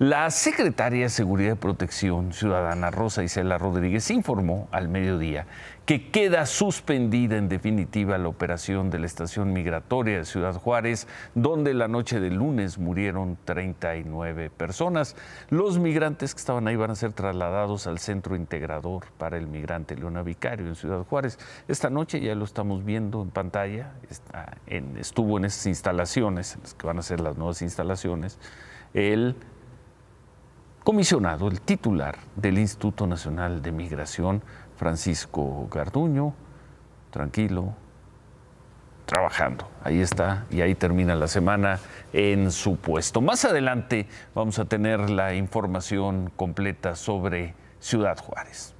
La secretaria de Seguridad y Protección Ciudadana, Rosa Isela Rodríguez, informó al mediodía que queda suspendida en definitiva la operación de la estación migratoria de Ciudad Juárez, donde la noche de lunes murieron 39 personas. Los migrantes que estaban ahí van a ser trasladados al Centro Integrador para el Migrante Leona Vicario en Ciudad Juárez. Esta noche ya lo estamos viendo en pantalla, estuvo en esas instalaciones, en las que van a ser las nuevas instalaciones, el comisionado el titular del Instituto Nacional de Migración, Francisco Garduño, tranquilo, trabajando. Ahí está y ahí termina la semana en su puesto. Más adelante vamos a tener la información completa sobre Ciudad Juárez.